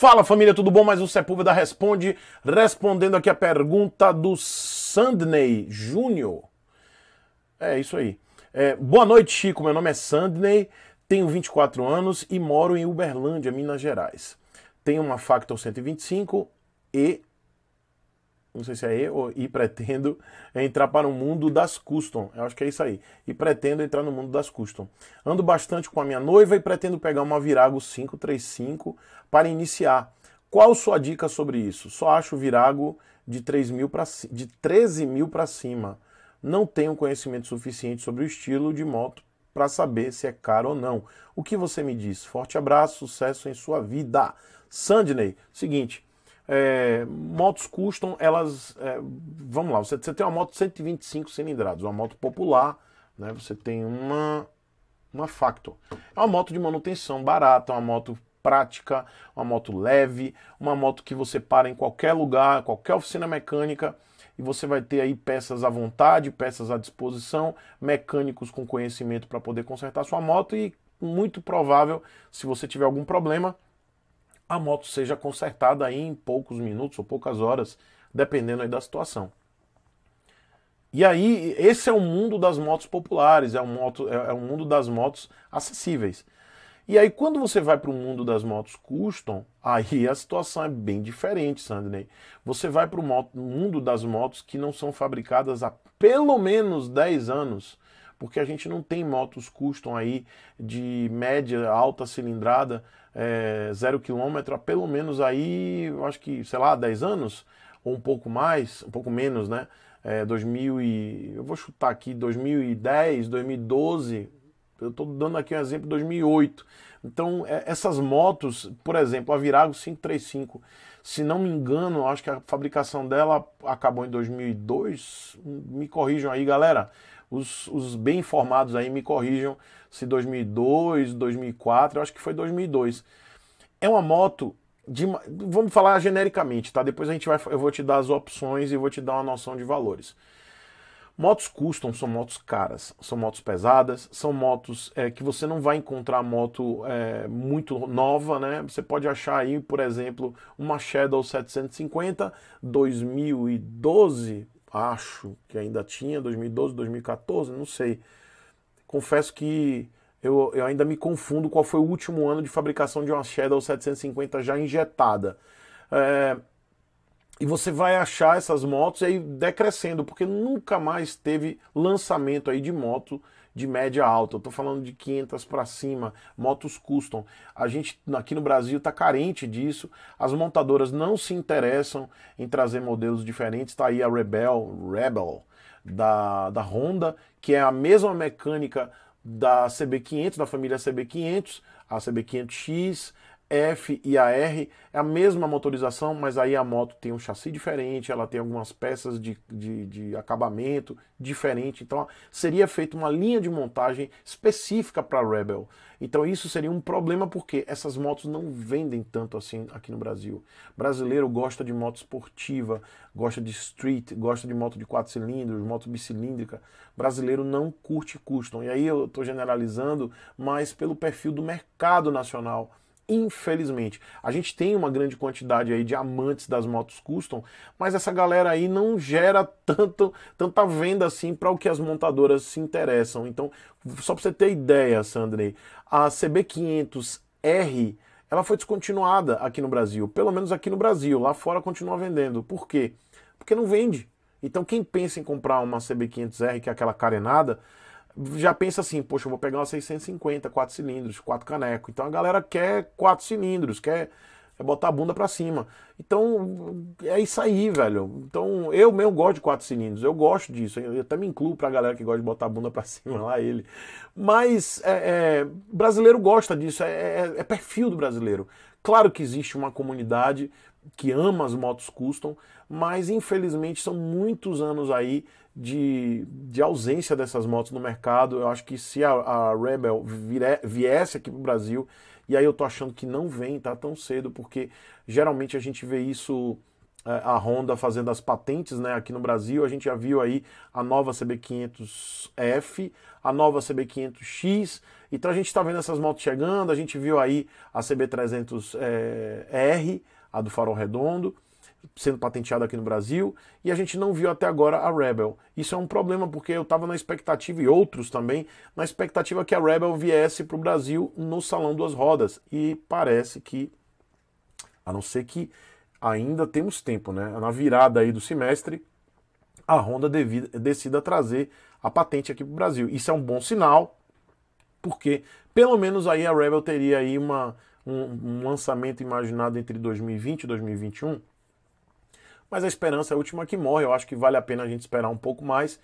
Fala família, tudo bom? Mais um Sepúlveda Responde, respondendo aqui a pergunta do Sandney Júnior. É isso aí. É, boa noite, Chico. Meu nome é Sandney, tenho 24 anos e moro em Uberlândia, Minas Gerais. Tenho uma Factor 125 e não sei se é E, ou, e pretendo entrar para o mundo das custom. Eu acho que é isso aí. E pretendo entrar no mundo das custom. Ando bastante com a minha noiva e pretendo pegar uma Virago 535 para iniciar. Qual sua dica sobre isso? Só acho Virago de, 3 mil pra, de 13 mil para cima. Não tenho conhecimento suficiente sobre o estilo de moto para saber se é caro ou não. O que você me diz? Forte abraço, sucesso em sua vida. Sandney, seguinte, é, motos custom, elas. É, vamos lá, você, você tem uma moto 125 cilindrados, uma moto popular, né? Você tem uma. Uma Factor. É uma moto de manutenção barata, uma moto prática, uma moto leve, uma moto que você para em qualquer lugar, qualquer oficina mecânica e você vai ter aí peças à vontade, peças à disposição, mecânicos com conhecimento para poder consertar sua moto e muito provável, se você tiver algum problema, a moto seja consertada em poucos minutos ou poucas horas, dependendo aí da situação. E aí, esse é o mundo das motos populares, é o, moto, é, é o mundo das motos acessíveis. E aí, quando você vai para o mundo das motos custom, aí a situação é bem diferente, Sandney. Você vai para o mundo das motos que não são fabricadas há pelo menos 10 anos, porque a gente não tem motos custom aí de média, alta cilindrada é, zero quilômetro há pelo menos aí, eu acho que, sei lá, 10 anos, ou um pouco mais, um pouco menos, né? É, 2000 e, eu vou chutar aqui, 2010, 2012, eu estou dando aqui um exemplo, 2008. Então, é, essas motos, por exemplo, a Virago 535, se não me engano, acho que a fabricação dela acabou em 2002, me corrijam aí, galera, os, os bem informados aí me corrijam, se 2002, 2004, eu acho que foi 2002. É uma moto de, vamos falar genericamente, tá? Depois a gente vai, eu vou te dar as opções e vou te dar uma noção de valores. Motos custom são motos caras, são motos pesadas, são motos é, que você não vai encontrar moto é, muito nova, né? Você pode achar aí, por exemplo, uma Shadow 750 2012, acho que ainda tinha, 2012, 2014, não sei confesso que eu, eu, ainda me confundo qual foi o último ano de fabricação de uma Shadow 750 já injetada. É, e você vai achar essas motos aí decrescendo, porque nunca mais teve lançamento aí de moto de média alta. Eu tô falando de 500 para cima, motos custom. A gente aqui no Brasil tá carente disso. As montadoras não se interessam em trazer modelos diferentes. Tá aí a Rebel, Rebel da, da Honda, que é a mesma mecânica da CB500, da família CB500, a CB500X, F e a R é a mesma motorização, mas aí a moto tem um chassi diferente, ela tem algumas peças de, de, de acabamento diferente. Então seria feita uma linha de montagem específica para Rebel. Então isso seria um problema porque essas motos não vendem tanto assim aqui no Brasil. Brasileiro gosta de moto esportiva, gosta de street, gosta de moto de quatro cilindros, moto bicilíndrica. Brasileiro não curte custom. E aí eu estou generalizando, mas pelo perfil do mercado nacional infelizmente. A gente tem uma grande quantidade aí de amantes das motos custom, mas essa galera aí não gera tanto, tanta venda assim para o que as montadoras se interessam. Então, só para você ter ideia, Sandrei, a CB500R ela foi descontinuada aqui no Brasil, pelo menos aqui no Brasil. Lá fora continua vendendo. Por quê? Porque não vende. Então, quem pensa em comprar uma CB500R, que é aquela carenada, já pensa assim, poxa, eu vou pegar uma 650, quatro cilindros, quatro caneco. Então a galera quer quatro cilindros, quer botar a bunda para cima. Então é isso aí, velho. Então eu mesmo gosto de quatro cilindros, eu gosto disso. Eu até me incluo pra galera que gosta de botar a bunda para cima lá ele. Mas é, é, brasileiro gosta disso, é, é, é perfil do brasileiro. Claro que existe uma comunidade que ama as motos custom, mas infelizmente são muitos anos aí de, de ausência dessas motos no mercado. Eu acho que se a, a Rebel vire, viesse aqui para o Brasil, e aí eu tô achando que não vem, tá tão cedo, porque geralmente a gente vê isso é, a Honda fazendo as patentes né, aqui no Brasil. A gente já viu aí a nova CB500F, a nova CB500X. Então a gente está vendo essas motos chegando. A gente viu aí a CB300R, é, a do farol redondo sendo patenteado aqui no Brasil, e a gente não viu até agora a Rebel. Isso é um problema porque eu estava na expectativa, e outros também, na expectativa que a Rebel viesse para o Brasil no Salão Duas Rodas, e parece que, a não ser que ainda temos tempo, né? Na virada aí do semestre, a Honda devida, decida trazer a patente aqui para o Brasil. Isso é um bom sinal, porque pelo menos aí a Rebel teria aí uma, um, um lançamento imaginado entre 2020 e 2021 mas a esperança é a última que morre. Eu acho que vale a pena a gente esperar um pouco mais.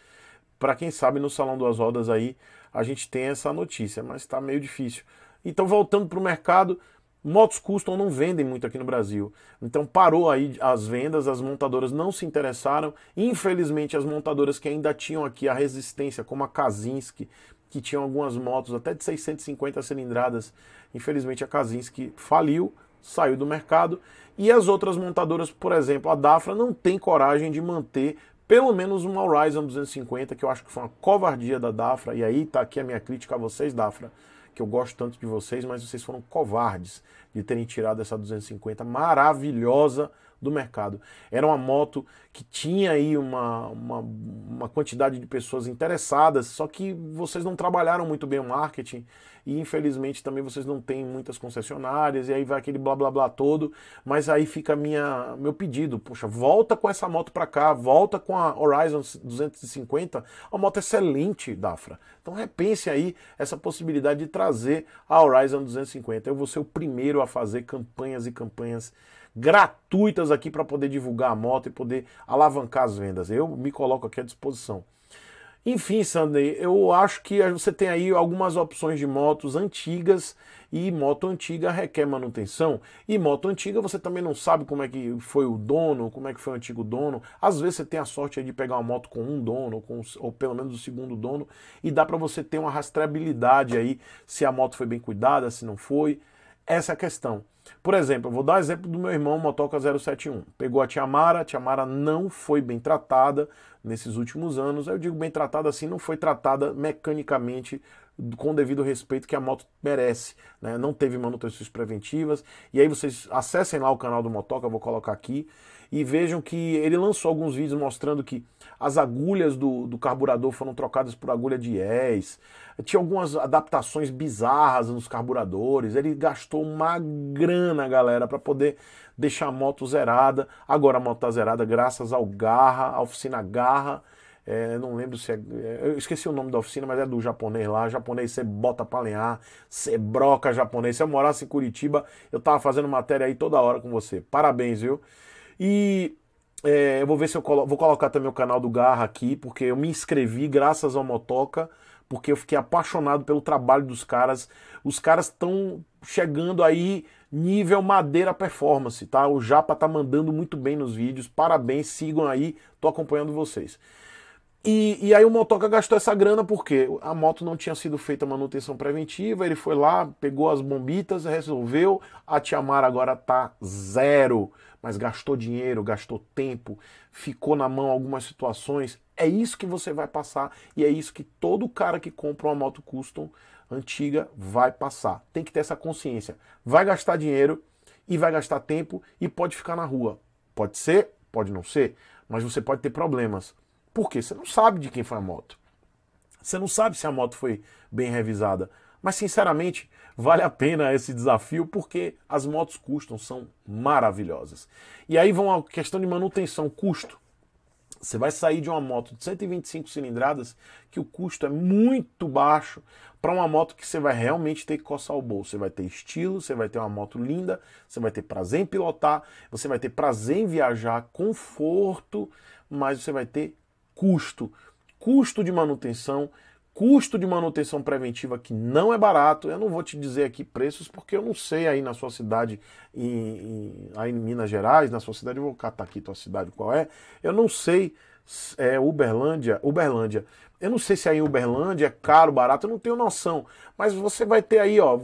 Para quem sabe no Salão das Rodas aí a gente tem essa notícia, mas está meio difícil. Então, voltando para o mercado, motos custom não vendem muito aqui no Brasil. Então, parou aí as vendas, as montadoras não se interessaram. Infelizmente, as montadoras que ainda tinham aqui a resistência, como a Kazinski, que tinham algumas motos até de 650 cilindradas, infelizmente a Kazinski faliu saiu do mercado e as outras montadoras, por exemplo, a Dafra não tem coragem de manter pelo menos uma Horizon 250, que eu acho que foi uma covardia da Dafra, e aí tá aqui a minha crítica a vocês, Dafra, que eu gosto tanto de vocês, mas vocês foram covardes de terem tirado essa 250 maravilhosa do mercado. Era uma moto que tinha aí uma, uma, uma, quantidade de pessoas interessadas, só que vocês não trabalharam muito bem o marketing e infelizmente também vocês não têm muitas concessionárias e aí vai aquele blá blá blá todo, mas aí fica minha meu pedido, poxa, volta com essa moto para cá, volta com a Horizon 250, uma moto excelente, Dafra. Então repense aí essa possibilidade de trazer a Horizon 250. Eu vou ser o primeiro a fazer campanhas e campanhas gratuitas aqui para poder divulgar a moto e poder alavancar as vendas. Eu me coloco aqui à disposição. Enfim, Sandy, eu acho que você tem aí algumas opções de motos antigas e moto antiga requer manutenção. E moto antiga você também não sabe como é que foi o dono, como é que foi o antigo dono. Às vezes você tem a sorte de pegar uma moto com um dono, com, ou pelo menos o segundo dono, e dá para você ter uma rastreabilidade aí se a moto foi bem cuidada, se não foi essa questão. Por exemplo, eu vou dar o exemplo do meu irmão Motoca 071. Pegou a Tiamara, a Tiamara não foi bem tratada nesses últimos anos. Eu digo bem tratada assim, não foi tratada mecanicamente com o devido respeito que a moto merece. Né? Não teve manutenções preventivas. E aí vocês acessem lá o canal do Motoca, eu vou colocar aqui e vejam que ele lançou alguns vídeos mostrando que as agulhas do, do carburador foram trocadas por agulha de yes, tinha algumas adaptações bizarras nos carburadores, ele gastou uma grana, galera, para poder deixar a moto zerada. Agora a moto está zerada graças ao Garra, a oficina Garra. É, não lembro se é, é. Eu esqueci o nome da oficina, mas é do japonês lá. Japonês você bota pra lenhar, você broca japonês. Se eu morasse em Curitiba, eu tava fazendo matéria aí toda hora com você. Parabéns, viu? E é, eu vou ver se eu colo vou colocar também o canal do Garra aqui, porque eu me inscrevi graças ao Motoca, porque eu fiquei apaixonado pelo trabalho dos caras. Os caras estão chegando aí nível madeira performance, tá? O Japa tá mandando muito bem nos vídeos. Parabéns, sigam aí, tô acompanhando vocês. E, e, aí o motoca gastou essa grana porque a moto não tinha sido feita manutenção preventiva, ele foi lá, pegou as bombitas, resolveu, a Tiamara agora tá zero mas gastou dinheiro, gastou tempo, ficou na mão algumas situações. É isso que você vai passar e é isso que todo cara que compra uma moto custom antiga vai passar. Tem que ter essa consciência. Vai gastar dinheiro e vai gastar tempo e pode ficar na rua. Pode ser, pode não ser, mas você pode ter problemas. Por quê? Você não sabe de quem foi a moto. Você não sabe se a moto foi bem revisada. Mas sinceramente, vale a pena esse desafio porque as motos custam, são maravilhosas. E aí vão a questão de manutenção, custo. Você vai sair de uma moto de 125 cilindradas, que o custo é muito baixo, para uma moto que você vai realmente ter que coçar o bolso. Você vai ter estilo, você vai ter uma moto linda, você vai ter prazer em pilotar, você vai ter prazer em viajar, conforto, mas você vai ter custo. Custo de manutenção, custo de manutenção preventiva que não é barato. Eu não vou te dizer aqui preços, porque eu não sei aí na sua cidade, em, em, aí em Minas Gerais, na sua cidade, eu vou catar aqui tua cidade qual é. Eu não sei, é Uberlândia, Uberlândia. Eu não sei se aí em Uberlândia é caro, barato, eu não tenho noção. Mas você vai ter aí, ó,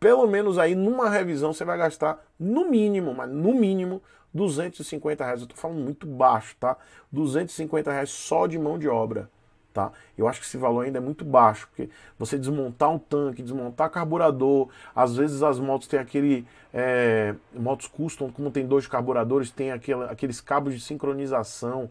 pelo menos aí numa revisão você vai gastar no mínimo, mas no mínimo 250 reais. Eu tô falando muito baixo, tá? 250 reais só de mão de obra. Tá? Eu acho que esse valor ainda é muito baixo, porque você desmontar um tanque, desmontar carburador, às vezes as motos têm aquele. É, motos custom, como tem dois carburadores, tem aqueles cabos de sincronização.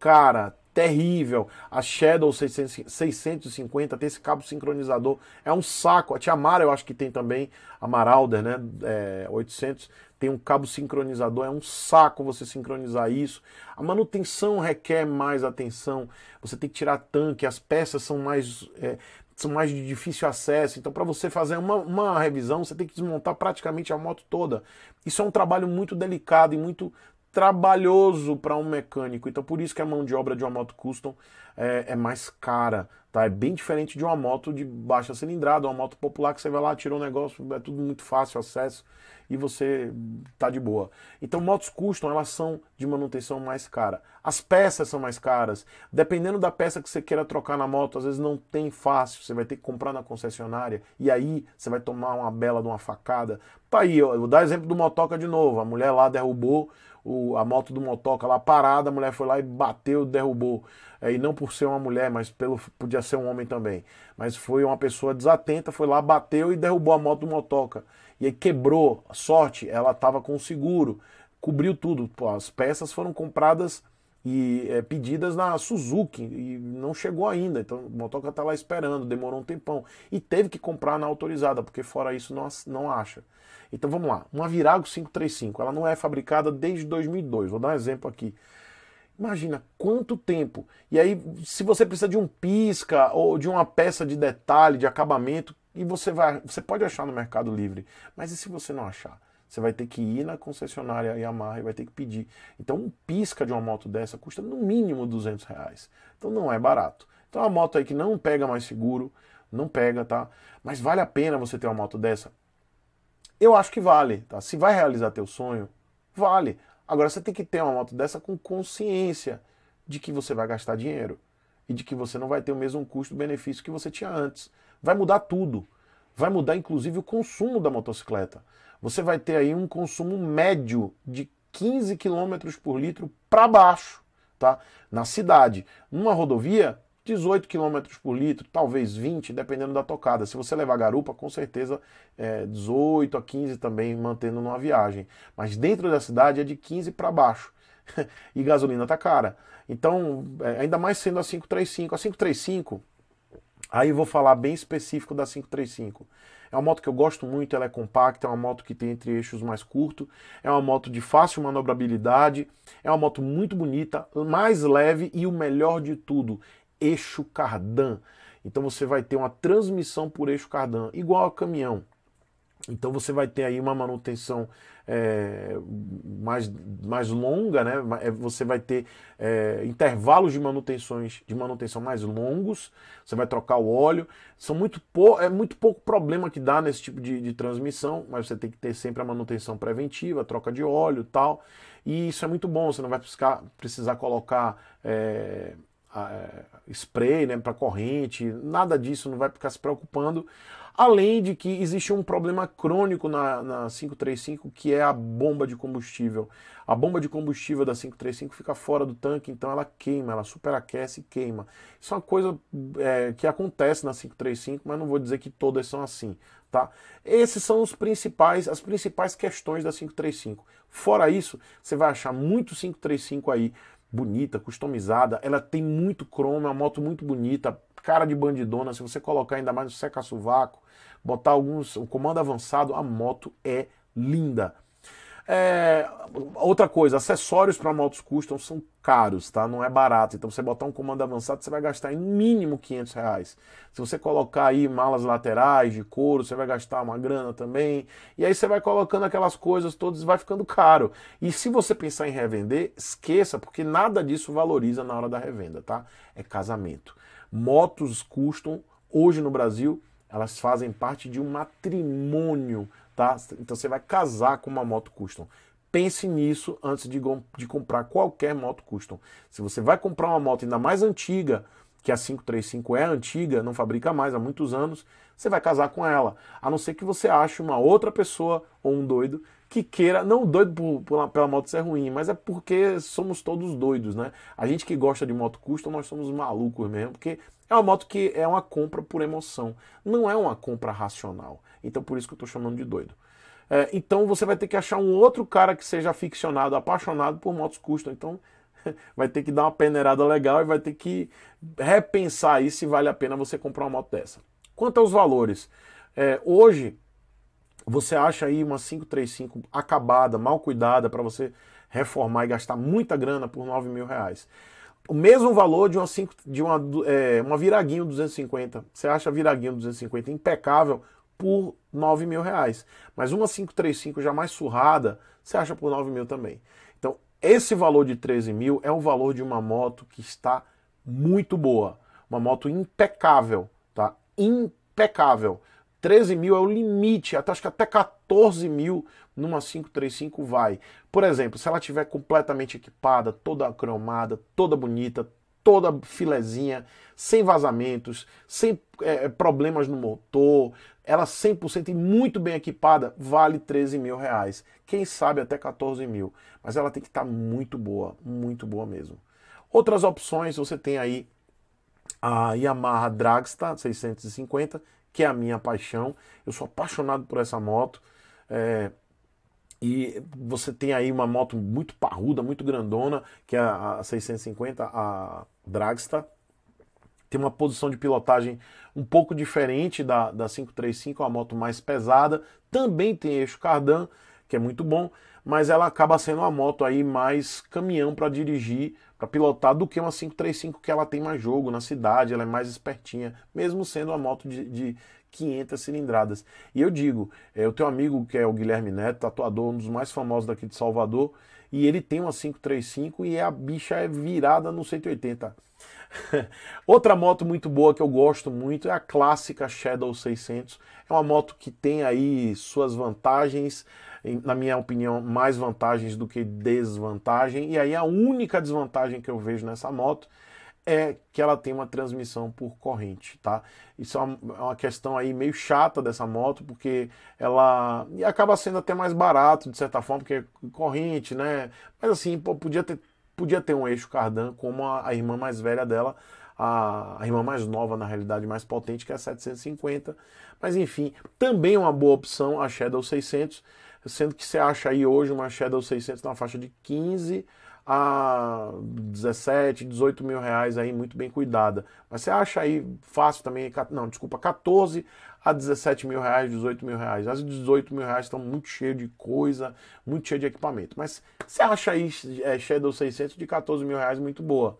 Cara, terrível. A Shadow 650 tem esse cabo sincronizador, é um saco. A Tiamara eu acho que tem também, a Marauder, né? É, 800 tem um cabo sincronizador, é um saco você sincronizar isso. A manutenção requer mais atenção, você tem que tirar tanque, as peças são mais, é, são mais de difícil acesso. Então, para você fazer uma, uma revisão, você tem que desmontar praticamente a moto toda. Isso é um trabalho muito delicado e muito trabalhoso para um mecânico. Então, por isso que a mão de obra de uma moto custom é, é mais cara. Tá? É bem diferente de uma moto de baixa cilindrada, uma moto popular que você vai lá, tira um negócio, é tudo muito fácil acesso e você tá de boa. Então, motos custam elas são de manutenção mais cara. As peças são mais caras. Dependendo da peça que você queira trocar na moto, às vezes não tem fácil, você vai ter que comprar na concessionária e aí você vai tomar uma bela de uma facada. Tá aí, eu vou dar exemplo do motoca de novo. A mulher lá derrubou o, a moto do motoca lá parada, a mulher foi lá e bateu, derrubou. É, e não por ser uma mulher, mas pelo podia ser um homem também. Mas foi uma pessoa desatenta, foi lá, bateu e derrubou a moto do motoca. E aí quebrou. sorte, ela estava com seguro, cobriu tudo. Pô, as peças foram compradas e é, pedidas na Suzuki e não chegou ainda. Então o motoca está lá esperando, demorou um tempão e teve que comprar na autorizada, porque fora isso não, não acha. Então vamos lá, uma Virago 535, ela não é fabricada desde 2002. Vou dar um exemplo aqui. Imagina quanto tempo. E aí, se você precisa de um pisca ou de uma peça de detalhe, de acabamento, e você vai, você pode achar no Mercado Livre. Mas e se você não achar? Você vai ter que ir na concessionária Yamaha e vai ter que pedir. Então, um pisca de uma moto dessa custa no mínimo 200 reais. Então, não é barato. Então, é uma moto aí que não pega mais seguro, não pega, tá? Mas vale a pena você ter uma moto dessa? Eu acho que vale, tá? Se vai realizar teu sonho, vale. Agora, você tem que ter uma moto dessa com consciência de que você vai gastar dinheiro e de que você não vai ter o mesmo custo-benefício que você tinha antes. Vai mudar tudo vai mudar inclusive o consumo da motocicleta. Você vai ter aí um consumo médio de 15 km por litro para baixo, tá? Na cidade. Numa rodovia, 18 km por litro, talvez 20, dependendo da tocada. Se você levar garupa, com certeza é 18 a 15 também, mantendo numa viagem. Mas dentro da cidade é de 15 para baixo. e gasolina tá cara. Então, é, ainda mais sendo a 535. A 535 Aí eu vou falar bem específico da 535. É uma moto que eu gosto muito, ela é compacta, é uma moto que tem entre eixos mais curto, é uma moto de fácil manobrabilidade, é uma moto muito bonita, mais leve e o melhor de tudo, eixo cardan. Então você vai ter uma transmissão por eixo cardan, igual a caminhão. Então você vai ter aí uma manutenção é, mais, mais longa, né? É, você vai ter é, intervalos de manutenções de manutenção mais longos. Você vai trocar o óleo. São muito é muito pouco problema que dá nesse tipo de, de transmissão, mas você tem que ter sempre a manutenção preventiva, troca de óleo, tal. E isso é muito bom. Você não vai precisar, precisar colocar é, a, é, spray, né, para corrente. Nada disso. Não vai ficar se preocupando. Além de que existe um problema crônico na, na 535, que é a bomba de combustível. A bomba de combustível da 535 fica fora do tanque, então ela queima, ela superaquece e queima. Isso é uma coisa é, que acontece na 535, mas não vou dizer que todas são assim. Tá? Esses são os principais, as principais questões da 535. Fora isso, você vai achar muito 535 aí, bonita, customizada. Ela tem muito cromo, é uma moto muito bonita, cara de bandidona. Se você colocar ainda mais no seca-sovaco, botar alguns. um comando avançado, a moto é linda. É, outra coisa, acessórios para motos custom são caros, tá? Não é barato. Então, você botar um comando avançado, você vai gastar em mínimo 500 reais. Se você colocar aí malas laterais de couro, você vai gastar uma grana também. E aí você vai colocando aquelas coisas todas e vai ficando caro. E se você pensar em revender, esqueça, porque nada disso valoriza na hora da revenda, tá? É casamento. Motos custom hoje no Brasil elas fazem parte de um matrimônio, tá? Então você vai casar com uma moto custom. Pense nisso antes de, de comprar qualquer moto custom. Se você vai comprar uma moto ainda mais antiga, que a 535 é antiga, não fabrica mais há muitos anos, você vai casar com ela. A não ser que você ache uma outra pessoa ou um doido que queira, não doido por, pela moto ser ruim, mas é porque somos todos doidos, né? A gente que gosta de moto custom, nós somos malucos mesmo, porque é uma moto que é uma compra por emoção, não é uma compra racional. Então por isso que eu estou chamando de doido. É, então você vai ter que achar um outro cara que seja aficionado, apaixonado por motos custom. Então vai ter que dar uma peneirada legal e vai ter que repensar aí se vale a pena você comprar uma moto dessa. Quanto aos valores, é, hoje você acha aí uma 535 acabada, mal cuidada, para você reformar e gastar muita grana por 9 mil reais. O mesmo valor de uma, cinco, de uma, é, uma Viraguinho 250. Você acha a Viraguinho 250 impecável por 9 mil reais. Mas uma 535 já mais surrada, você acha por 9 mil também. Então, esse valor de 13 mil é o valor de uma moto que está muito boa. Uma moto impecável, tá? Impecável. 13 mil é o limite, até, acho que até 14 mil numa 535 vai. Por exemplo, se ela tiver completamente equipada, toda cromada, toda bonita, toda filezinha, sem vazamentos, sem é, é problemas no motor, ela 100% e muito bem equipada, vale 13 mil reais. Quem sabe até 14 mil. Mas ela tem que estar tá muito boa, muito boa mesmo. Outras opções, você tem aí a Yamaha Dragsta 650, que é a minha paixão. Eu sou apaixonado por essa moto. É, e você tem aí uma moto muito parruda, muito grandona, que é a 650, a Dragster. Tem uma posição de pilotagem um pouco diferente da, da 535, é uma moto mais pesada. Também tem eixo cardan, que é muito bom mas ela acaba sendo uma moto aí mais caminhão para dirigir, para pilotar, do que uma 535 que ela tem mais jogo na cidade, ela é mais espertinha, mesmo sendo uma moto de, de 500 cilindradas. E eu digo, é, eu tenho um amigo que é o Guilherme Neto, tatuador, um dos mais famosos daqui de Salvador, e ele tem uma 535 e a bicha é virada no 180. Outra moto muito boa que eu gosto muito é a clássica Shadow 600. É uma moto que tem aí suas vantagens, na minha opinião, mais vantagens do que desvantagem. E aí a única desvantagem que eu vejo nessa moto é que ela tem uma transmissão por corrente, tá? Isso é uma é questão aí meio chata dessa moto, porque ela e acaba sendo até mais barato de certa forma, porque é corrente, né? Mas assim, pô, podia ter podia ter um eixo cardan como a, a irmã mais velha dela, a, a, irmã mais nova, na realidade, mais potente, que é a 750. Mas enfim, também uma boa opção a Shadow 600 sendo que você acha aí hoje uma Shadow 600 na faixa de 15 a 17, 18 mil reais aí, muito bem cuidada. Mas você acha aí fácil também, não, desculpa, 14 a 17 mil reais, 18 mil reais. As 18 mil reais estão muito cheio de coisa, muito cheio de equipamento. Mas você acha aí é, Shadow 600 de 14 mil reais muito boa.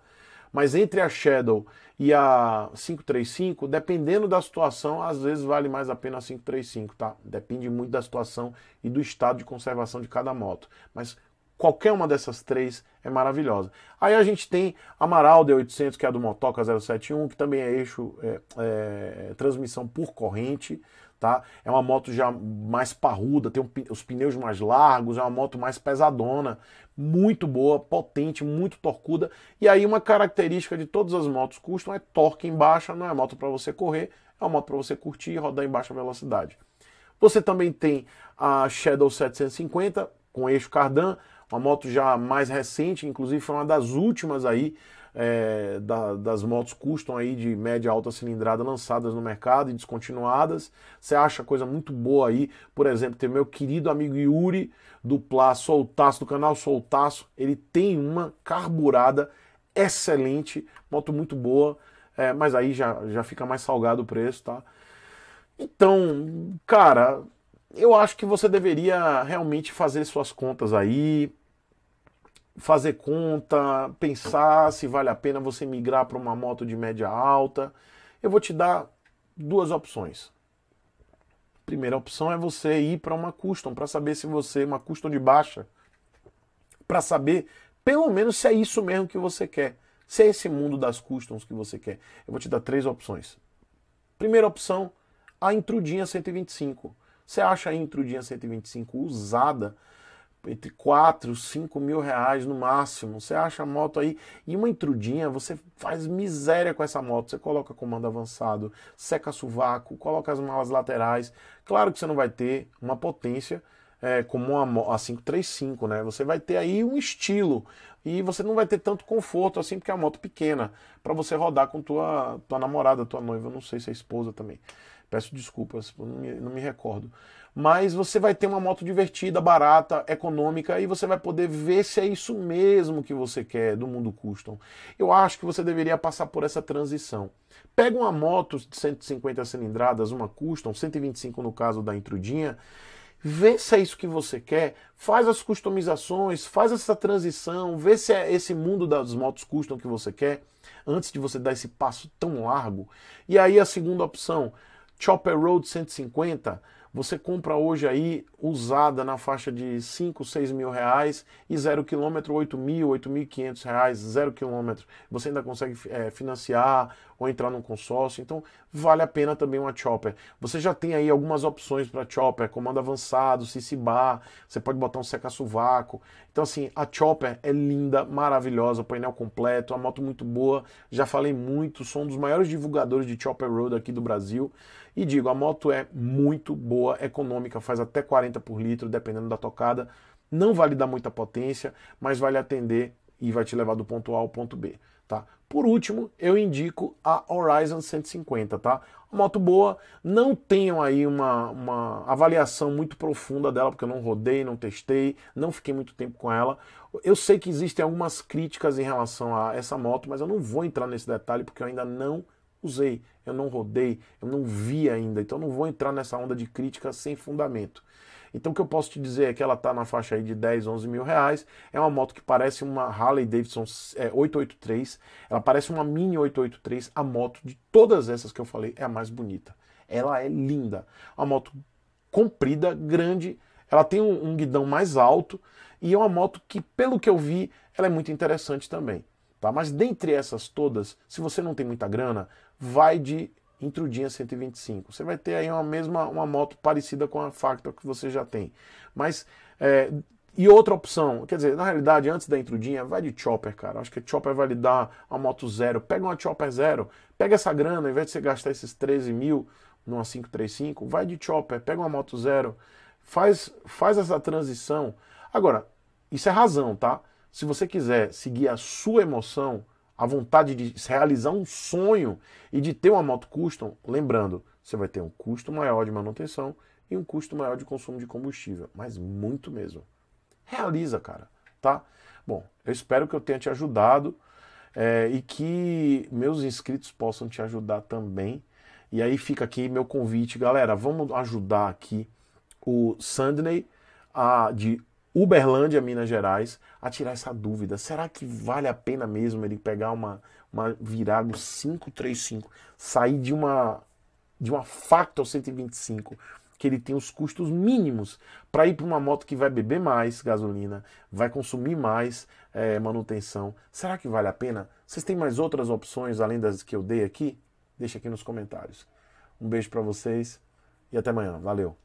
Mas entre a Shadow e a 535, dependendo da situação, às vezes vale mais a pena a 535, tá? Depende muito da situação e do estado de conservação de cada moto. Mas qualquer uma dessas três é maravilhosa. Aí a gente tem a Amaral D800, que é a do Motoca 071, que também é eixo, é, é, transmissão por corrente, tá? É uma moto já mais parruda, tem um, os pneus mais largos, é uma moto mais pesadona muito boa, potente, muito torcuda. E aí uma característica de todas as motos custom é torque em baixa, não é moto para você correr, é uma moto para você curtir e rodar em baixa velocidade. Você também tem a Shadow 750 com eixo cardan, uma moto já mais recente, inclusive foi uma das últimas aí é, da, das motos custom aí de média alta cilindrada lançadas no mercado e descontinuadas. Você acha coisa muito boa aí, por exemplo, tem meu querido amigo Yuri do Plá Soltaço, do canal Soltaço, ele tem uma carburada excelente, moto muito boa, é, mas aí já, já fica mais salgado o preço, tá? Então, cara, eu acho que você deveria realmente fazer suas contas aí, fazer conta, pensar se vale a pena você migrar para uma moto de média alta. Eu vou te dar duas opções. Primeira opção é você ir para uma custom para saber se você uma custom de baixa, para saber pelo menos se é isso mesmo que você quer, se é esse mundo das customs que você quer. Eu vou te dar três opções. Primeira opção, a Intrudinha 125. Você acha a Intrudinha 125 usada entre 4, 5 mil reais no máximo. Você acha a moto aí e uma intrudinha, você faz miséria com essa moto. Você coloca comando avançado, seca suvaco, coloca as malas laterais. Claro que você não vai ter uma potência é, como a, a 535, né? Você vai ter aí um estilo e você não vai ter tanto conforto assim, porque é uma moto pequena para você rodar com tua, tua namorada, tua noiva, não sei se é esposa também. Peço desculpas, não me, não me recordo mas você vai ter uma moto divertida, barata, econômica e você vai poder ver se é isso mesmo que você quer do mundo custom. Eu acho que você deveria passar por essa transição. Pega uma moto de 150 cilindradas, uma custom, 125 no caso da Intrudinha, vê se é isso que você quer, faz as customizações, faz essa transição, vê se é esse mundo das motos custom que você quer, antes de você dar esse passo tão largo. E aí a segunda opção, Chopper Road 150, você compra hoje aí usada na faixa de 5, 6 mil reais e zero quilômetro, 8 mil, quinhentos reais, zero quilômetro. Você ainda consegue é, financiar ou entrar num consórcio, então vale a pena também uma chopper. Você já tem aí algumas opções para chopper, comando avançado, CC bar, você pode botar um seca-sovaco. Então assim, a chopper é linda, maravilhosa, painel completo, a moto muito boa. Já falei muito, sou um dos maiores divulgadores de chopper road aqui do Brasil. E digo, a moto é muito boa, econômica, faz até 40 por litro, dependendo da tocada. Não vale dar muita potência, mas vai lhe atender e vai te levar do ponto A ao ponto B, tá? Por último, eu indico a Horizon 150, tá? Uma moto boa, não tenho aí uma, uma avaliação muito profunda dela, porque eu não rodei, não testei, não fiquei muito tempo com ela. Eu sei que existem algumas críticas em relação a essa moto, mas eu não vou entrar nesse detalhe porque eu ainda não usei, eu não rodei, eu não vi ainda, então não vou entrar nessa onda de crítica sem fundamento. Então o que eu posso te dizer é que ela está na faixa aí de 10, 11 mil reais. É uma moto que parece uma Harley Davidson 883. É, ela parece uma Mini 883. A moto de todas essas que eu falei é a mais bonita. Ela é linda. Uma moto comprida, grande. Ela tem um, um guidão mais alto. E é uma moto que, pelo que eu vi, ela é muito interessante também. Tá? Mas dentre essas todas, se você não tem muita grana, vai de Intrudinha 125. Você vai ter aí uma mesma uma moto parecida com a Factor que você já tem. Mas é, e outra opção, quer dizer, na realidade, antes da intrudinha, vai de Chopper, cara. Acho que Chopper vai lhe dar a moto zero. Pega uma Chopper zero, pega essa grana, ao invés de você gastar esses 13 mil numa 535, vai de Chopper, pega uma moto zero, faz, faz essa transição. Agora, isso é razão, tá? Se você quiser seguir a sua emoção, a vontade de realizar um sonho e de ter uma moto custom, lembrando, você vai ter um custo maior de manutenção e um custo maior de consumo de combustível, mas muito mesmo. Realiza, cara, tá? Bom, eu espero que eu tenha te ajudado é, e que meus inscritos possam te ajudar também. E aí fica aqui meu convite, galera. Vamos ajudar aqui o Sandney a, de Uberlândia, Minas Gerais, a tirar essa dúvida. Será que vale a pena mesmo ele pegar uma, uma Virago 535, sair de uma de uma Factor 125, que ele tem os custos mínimos para ir para uma moto que vai beber mais gasolina, vai consumir mais é, manutenção. Será que vale a pena? Vocês têm mais outras opções além das que eu dei aqui? Deixa aqui nos comentários. Um beijo para vocês e até amanhã. Valeu!